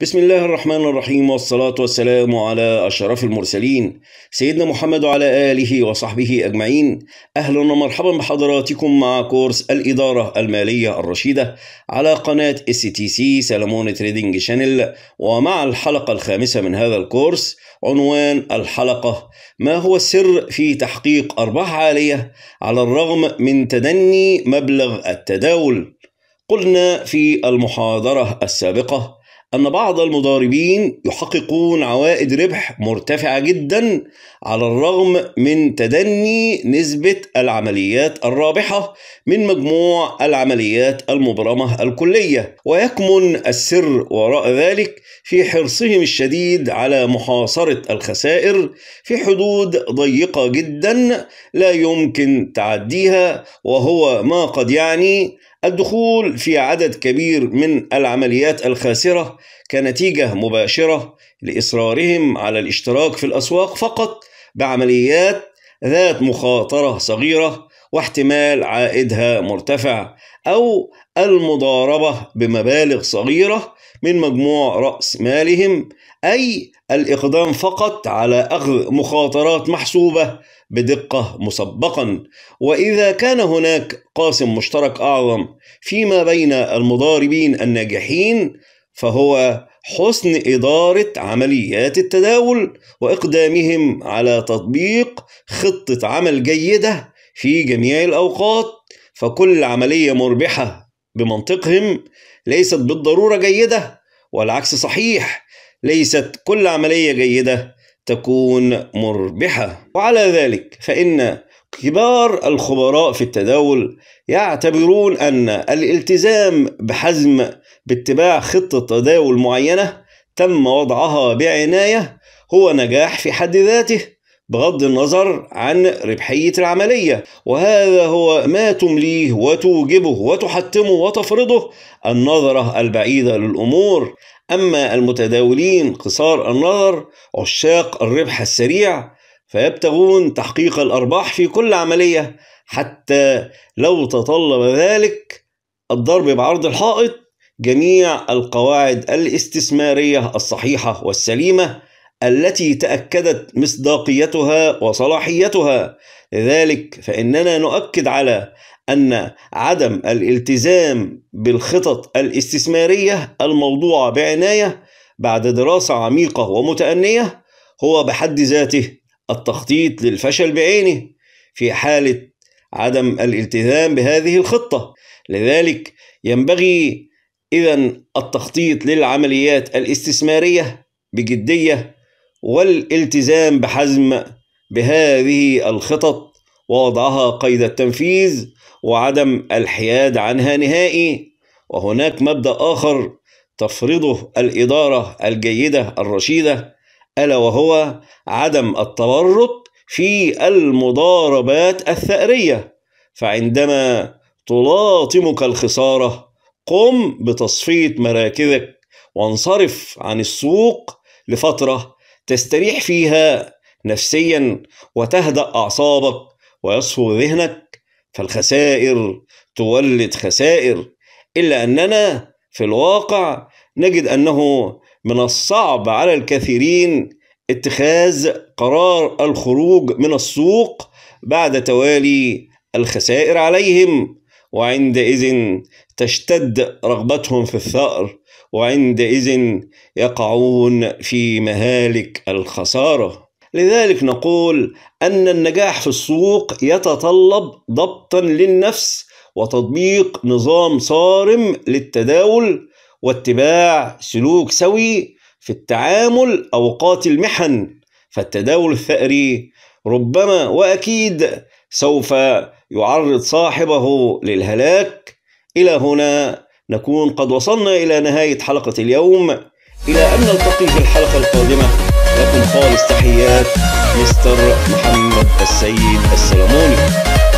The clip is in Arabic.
بسم الله الرحمن الرحيم والصلاة والسلام على أشرف المرسلين سيدنا محمد وعلى آله وصحبه أجمعين أهلا ومرحبا بحضراتكم مع كورس الإدارة المالية الرشيدة على قناة اس تي سي سلمون تريدنج شانل ومع الحلقة الخامسة من هذا الكورس عنوان الحلقة ما هو السر في تحقيق أرباح عالية على الرغم من تدني مبلغ التداول قلنا في المحاضرة السابقة أن بعض المضاربين يحققون عوائد ربح مرتفعة جدا على الرغم من تدني نسبة العمليات الرابحة من مجموع العمليات المبرمة الكلية ويكمن السر وراء ذلك في حرصهم الشديد على محاصرة الخسائر في حدود ضيقة جدا لا يمكن تعديها وهو ما قد يعني الدخول في عدد كبير من العمليات الخاسرة كنتيجة مباشرة لإصرارهم على الاشتراك في الأسواق فقط بعمليات ذات مخاطرة صغيرة واحتمال عائدها مرتفع أو المضاربة بمبالغ صغيرة من مجموع رأس مالهم أي الإقدام فقط على أخذ مخاطرات محسوبة بدقة مسبقا وإذا كان هناك قاسم مشترك أعظم فيما بين المضاربين الناجحين فهو حسن إدارة عمليات التداول وإقدامهم على تطبيق خطة عمل جيدة في جميع الأوقات فكل عملية مربحة بمنطقهم ليست بالضروره جيده والعكس صحيح ليست كل عمليه جيده تكون مربحه وعلى ذلك فان كبار الخبراء في التداول يعتبرون ان الالتزام بحزم باتباع خطه تداول معينه تم وضعها بعنايه هو نجاح في حد ذاته بغض النظر عن ربحية العملية وهذا هو ما تمليه وتوجبه وتحتمه وتفرضه النظرة البعيدة للأمور أما المتداولين قصار النظر عشاق الربح السريع فيبتغون تحقيق الأرباح في كل عملية حتى لو تطلب ذلك الضرب بعرض الحائط جميع القواعد الاستثمارية الصحيحة والسليمة التي تأكدت مصداقيتها وصلاحيتها لذلك فإننا نؤكد على أن عدم الالتزام بالخطط الاستثمارية الموضوعة بعناية بعد دراسة عميقة ومتأنية هو بحد ذاته التخطيط للفشل بعينه في حالة عدم الالتزام بهذه الخطة لذلك ينبغي إذا التخطيط للعمليات الاستثمارية بجدية والالتزام بحزم بهذه الخطط ووضعها قيد التنفيذ وعدم الحياد عنها نهائي وهناك مبدا اخر تفرضه الاداره الجيده الرشيده الا وهو عدم التورط في المضاربات الثأريه فعندما تلاطمك الخساره قم بتصفيه مراكزك وانصرف عن السوق لفتره تستريح فيها نفسيا وتهدأ أعصابك ويصفو ذهنك فالخسائر تولد خسائر إلا أننا في الواقع نجد أنه من الصعب على الكثيرين اتخاذ قرار الخروج من السوق بعد توالي الخسائر عليهم وعندئذ تشتد رغبتهم في الثأر وعندئذ يقعون في مهالك الخسارة لذلك نقول أن النجاح في السوق يتطلب ضبطا للنفس وتطبيق نظام صارم للتداول واتباع سلوك سوي في التعامل أوقات المحن فالتداول الثأري ربما وأكيد سوف يعرض صاحبه للهلاك إلى هنا نكون قد وصلنا إلى نهاية حلقة اليوم إلى أن نلتقي في الحلقة القادمة لكم خالص تحيات مستر محمد السيد السلموني